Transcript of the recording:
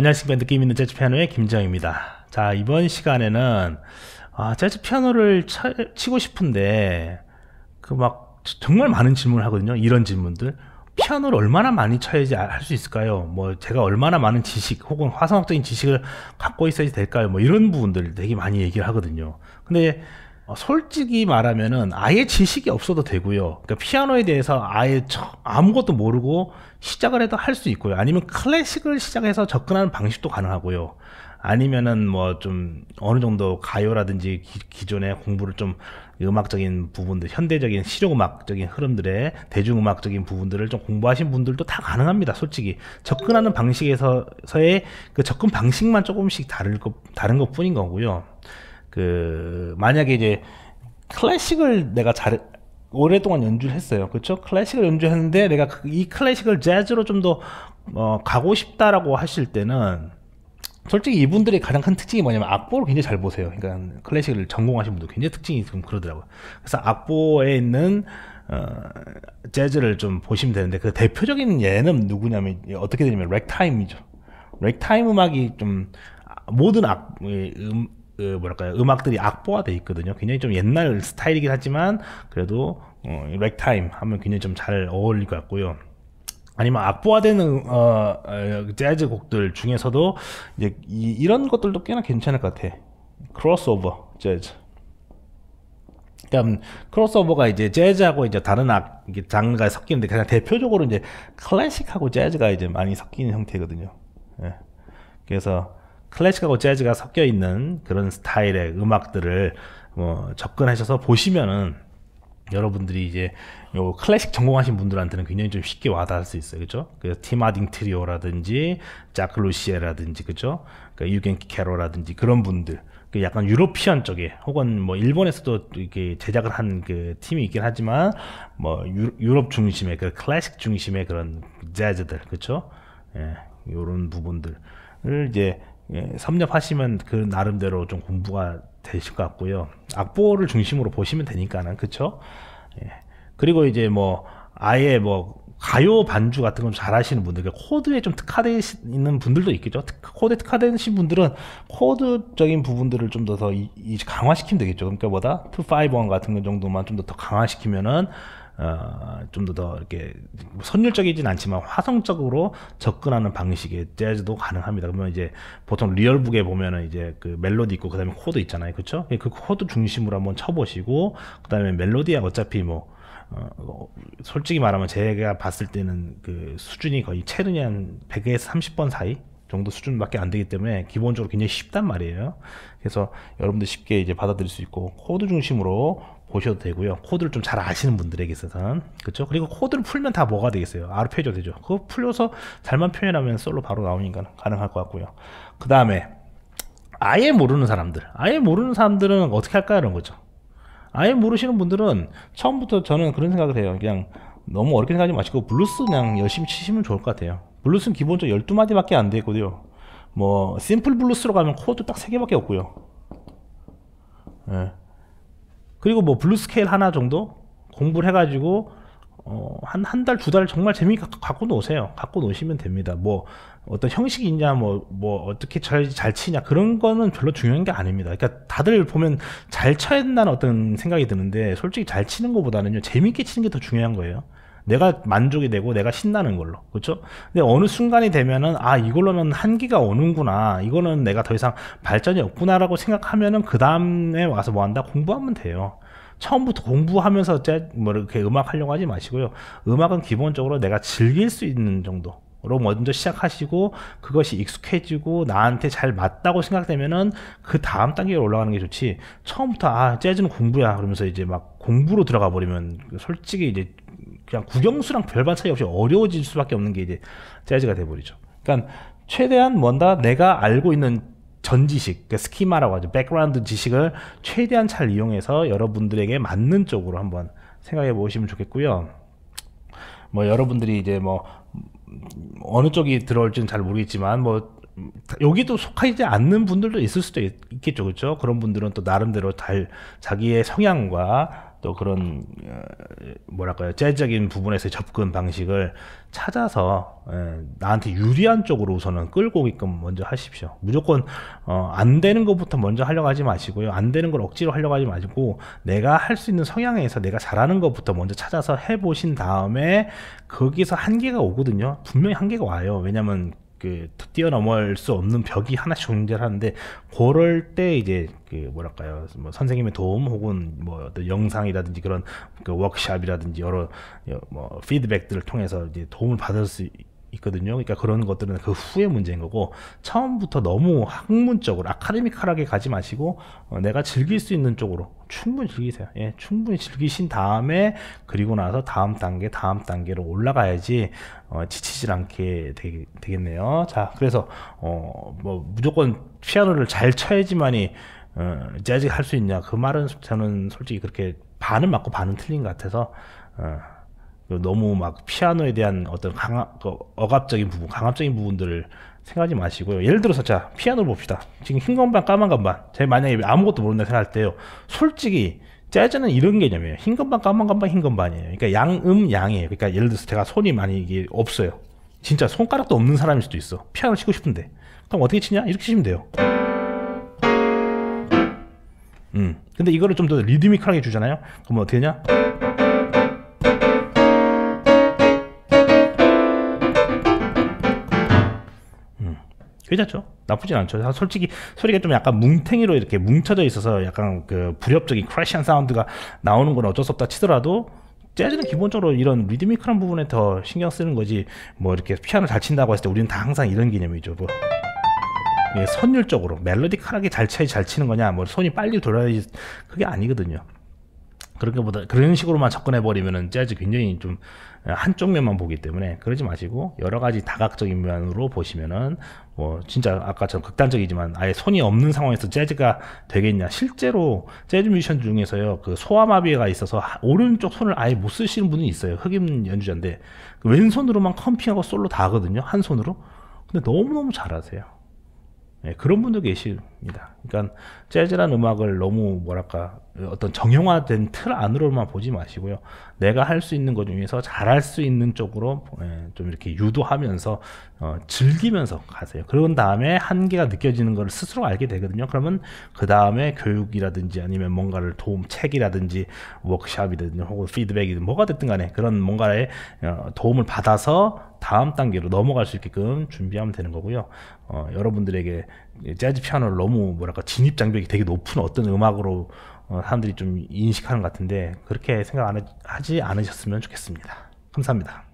안녕하십니까 느낌 있는 재즈 피아노의 김정입니다 자 이번 시간에는 아, 재즈 피아노를 차, 치고 싶은데 그 막 정말 많은 질문을 하거든요 이런 질문들 피아노를 얼마나 많이 쳐야지 아, 할수 있을까요 뭐 제가 얼마나 많은 지식 혹은 화성학적인 지식을 갖고 있어야 될까요 뭐 이런 부분들 되게 많이 얘기를 하거든요 근데 어, 솔직히 말하면은 아예 지식이 없어도 되고요. 그러니까 피아노에 대해서 아예 아무것도 모르고 시작을 해도 할 수 있고요. 아니면 클래식을 시작해서 접근하는 방식도 가능하고요. 아니면은 뭐 좀 어느 정도 가요라든지 기, 존의 공부를 좀 음악적인 부분들, 현대적인 실용음악적인 흐름들의 대중음악적인 부분들을 좀 공부하신 분들도 다 가능합니다. 솔직히 접근하는 방식에서의 그 접근 방식만 조금씩 다를 것 다른 것 뿐인 거고요. 그 만약에 이제 클래식을 내가 잘 오랫동안 연주를 했어요. 그렇죠? 클래식을 연주했는데 내가 그, 이 클래식을 재즈로 좀더 어, 가고 싶다라고 하실 때는 솔직히 이분들의 가장 큰 특징이 뭐냐면 악보를 굉장히 잘 보세요. 그러니까 클래식을 전공하신 분도 굉장히 특징이 좀 그러더라고요. 그래서 악보에 있는 어, 재즈를 좀 보시면 되는데 그 대표적인 예는 누구냐면 어떻게 되냐면 렉타임이죠. 렉타임 음악이 좀 모든 악 음, 그 뭐랄까요 음악들이 악보화돼 있거든요. 굉장히 좀 옛날 스타일이긴 하지만 그래도 어, 렉타임 하면 굉장히 좀 잘 어울릴 것 같고요. 아니면 악보화되는 어, 어, 재즈 곡들 중에서도 이제 이, 이런 것들도 꽤나 괜찮을 것 같아. 크로스오버 재즈. 그러니까 크로스오버가 이제 재즈하고 이제 다른 악 장르가 섞이는데 그냥 대표적으로 이제 클래식하고 재즈가 이제 많이 섞이는 형태거든요. 예. 그래서 클래식하고 재즈가 섞여 있는 그런 스타일의 음악들을 뭐 접근하셔서 보시면은 여러분들이 이제 요 클래식 전공하신 분들한테는 굉장히 좀 쉽게 와닿을 수 있어요. 그죠? 그래서 티마딩 트리오라든지 자클루시에라든지 그죠? 그 유겐키 캐로라든지 그런 분들 그 약간 유로피언 쪽에 혹은 뭐 일본에서도 이렇게 제작을 한 그 팀이 있긴 하지만 뭐 유럽 중심의 그 클래식 중심의 그런 재즈들 그죠 예, 요런 부분들을 이제 예, 섭렵하시면 그 나름대로 좀 공부가 되실 것 같고요. 악보를 중심으로 보시면 되니까는 그쵸? 예. 그리고 이제 뭐 아예 뭐 가요 반주 같은 건 잘하시는 분들, 그러니까 코드에 좀 특화되어 있는 분들도 있겠죠. 코드에 특화되신 분들은 코드적인 부분들을 좀 더더 더 강화시키면 되겠죠. 그러니까 뭐다? 251 같은 건 정도만 좀 더 강화시키면은 어, 좀더 더 이렇게 선율적이진 않지만 화성적으로 접근하는 방식의 재즈도 가능합니다. 그러면 이제 보통 리얼북에 보면은 이제 그 멜로디 있고 그다음에 코드 있잖아요, 그렇죠? 그 코드 중심으로 한번 쳐보시고 그다음에 멜로디야 어차피 뭐 어, 어, 솔직히 말하면 제가 봤을 때는 그 수준이 거의 체르니 한 100에서 30번 사이 정도 수준밖에 안 되기 때문에 기본적으로 굉장히 쉽단 말이에요. 그래서 여러분들 쉽게 이제 받아들일 수 있고 코드 중심으로 보셔도 되고요. 코드를 좀 잘 아시는 분들에게 있어서는 그렇죠. 그리고 코드를 풀면 다 뭐가 되겠어요. 아르페지오 되죠. 그거 풀려서 잘만 표현하면 솔로 바로 나오니까 가능할 것 같고요. 그 다음에 아예 모르는 사람들, 아예 모르는 사람들은 어떻게 할까 요 이런 거죠. 아예 모르시는 분들은 처음부터 저는 그런 생각을 해요. 그냥 너무 어렵게 생각하지 마시고 블루스 그냥 열심히 치시면 좋을 것 같아요. 블루스는 기본적으로 12마디밖에 안 되거든요. 뭐 심플 블루스로 가면 코드 딱 3개밖에 없고요. 예. 그리고 뭐 블루 스케일 하나 정도 공부를 해가지고 어, 한, 한 달, 두 달 정말 재미있게 갖고 노세요. 갖고 노시면 됩니다. 뭐, 어떤 형식이 있냐, 뭐, 뭐, 어떻게 잘, 잘 치냐, 그런 거는 별로 중요한 게 아닙니다. 그러니까 다들 보면 잘 쳐야 된다는 어떤 생각이 드는데, 솔직히 잘 치는 것보다는요, 재미있게 치는 게 더 중요한 거예요. 내가 만족이 되고 내가 신나는 걸로 그렇죠 근데 어느 순간이 되면은 아 이걸로는 한계가 오는구나 이거는 내가 더 이상 발전이 없구나라고 생각하면은 그 다음에 와서 뭐 한다 공부하면 돼요 처음부터 공부하면서 뭐 이렇게 음악 하려고 하지 마시고요 음악은 기본적으로 내가 즐길 수 있는 정도 로 먼저 시작하시고 그것이 익숙해지고 나한테 잘 맞다고 생각되면은 그 다음 단계로 올라가는 게 좋지 처음부터 아 재즈는 공부야 그러면서 이제 막 공부로 들어가 버리면 솔직히 이제 그냥 구경수랑 별반 차이 없이 어려워질 수밖에 없는 게 이제 재즈가 돼버리죠. 그러니까 최대한 뭔가 내가 알고 있는 전지식, 그 그러니까 스키마라고 하죠. 백그라운드 지식을 최대한 잘 이용해서 여러분들에게 맞는 쪽으로 한번 생각해 보시면 좋겠고요. 뭐 여러분들이 이제 뭐 어느 쪽이 들어올지는 잘 모르겠지만 뭐 여기도 속하지 않는 분들도 있을 수도 있, 겠죠 그렇죠? 그런 분들은 또 나름대로 잘 자기의 성향과 또 그런 어, 뭐랄까요 재적인 부분에서 접근 방식을 찾아서 예, 나한테 유리한 쪽으로 우선은 끌고 오게끔 먼저 하십시오 무조건 어, 안 되는 것부터 먼저 하려고 하지 마시고요 안 되는 걸 억지로 하려고 하지 마시고 내가 할 수 있는 성향에서 내가 잘하는 것부터 먼저 찾아서 해보신 다음에 거기서 한계가 오거든요 분명히 한계가 와요 왜냐면 그 뛰어넘을 수 없는 벽이 하나씩 존재하는데 그럴 때 이제 그 뭐랄까요 뭐 선생님의 도움 혹은 뭐 어떤 영상이라든지 그런 그 워크샵이라든지 여러 뭐 피드백들을 통해서 이제 도움을 받을 수 있거든요. 그러니까 그런 것들은 그 후의 문제인 거고 처음부터 너무 학문적으로 아카데미컬하게 가지 마시고 어, 내가 즐길 수 있는 쪽으로 충분히 즐기세요. 예, 충분히 즐기신 다음에 그리고 나서 다음 단계, 다음 단계로 올라가야지 어, 지치질 않게 되, 겠네요 자, 그래서 어, 뭐 무조건 피아노를 잘 쳐야지만이 어, 재즈 할수 있냐 그 말은 저는 솔직히 그렇게 반은 맞고 반은 틀린 것 같아서 어, 너무 막 피아노에 대한 어떤 강압, 그 억압적인 부분, 강압적인 부분들을 생각하지 마시고요. 예를 들어서 자 피아노를 봅시다. 지금 흰 건반, 까만 건반. 제가 만약에 아무것도 모른다 생각할 때요. 솔직히 재즈는 이런 개념이에요. 흰 건반, 까만 건반, 흰 건반이에요. 그러니까 양음 양이에요. 그러니까 예를 들어서 제가 손이 많이 이게 없어요. 진짜 손가락도 없는 사람일 수도 있어. 피아노 치고 싶은데. 그럼 어떻게 치냐? 이렇게 치면 돼요. 음. 근데 이거를 좀 더 리드미컬하게 주잖아요. 그럼 어떻게 되냐? 괜찮죠. 나쁘진 않죠. 솔직히 소리가 좀 약간 뭉탱이로 이렇게 뭉쳐져 있어서 약간 그 불협적인 크래시한 사운드가 나오는 건 어쩔 수 없다 치더라도 재즈는 기본적으로 이런 리드미컬한 부분에 더 신경 쓰는 거지 뭐 이렇게 피아노 잘 친다고 했을 때 우리는 다 항상 이런 개념이죠. 뭐. 예, 선율적으로 멜로디컬하게 잘 차이 잘 치는 거냐 뭐 손이 빨리 돌아야지 그게 아니거든요. 그렇게 보다 그런 식으로만 접근해 버리면은 재즈 굉장히 좀 한쪽 면만 보기 때문에 그러지 마시고 여러 가지 다각적인 면으로 보시면은 뭐 진짜 아까처럼 극단적이지만 아예 손이 없는 상황에서 재즈가 되겠냐 실제로 재즈 뮤지션 중에서요 그 소아마비가 있어서 오른쪽 손을 아예 못 쓰시는 분이 있어요 흑인 연주자인데 그 왼손으로만 컴핑하고 솔로 다 하거든요 한 손으로 근데 너무너무 잘하세요 예, 그런 분도 계십니다. 그러니까 재즈란 음악을 너무 뭐랄까 어떤 정형화된 틀 안으로만 보지 마시고요. 내가 할 수 있는 것 중에서 잘할 수 있는 쪽으로 예, 좀 이렇게 유도하면서 어, 즐기면서 가세요. 그런 다음에 한계가 느껴지는 것 스스로 알게 되거든요. 그러면 그 다음에 교육이라든지 아니면 뭔가를 도움 책이라든지 워크샵이든 혹은 피드백이든 뭐가 됐든 간에 그런 뭔가의 어, 도움을 받아서 다음 단계로 넘어갈 수 있게끔 준비하면 되는 거고요. 어, 여러분들에게 재즈 피아노를 너무 뭐랄까 진입 장벽이 되게 높은 어떤 음악으로 어, 사람들이 좀 인식하는 것 같은데 그렇게 생각 안 하지 않으셨으면 좋겠습니다. 감사합니다.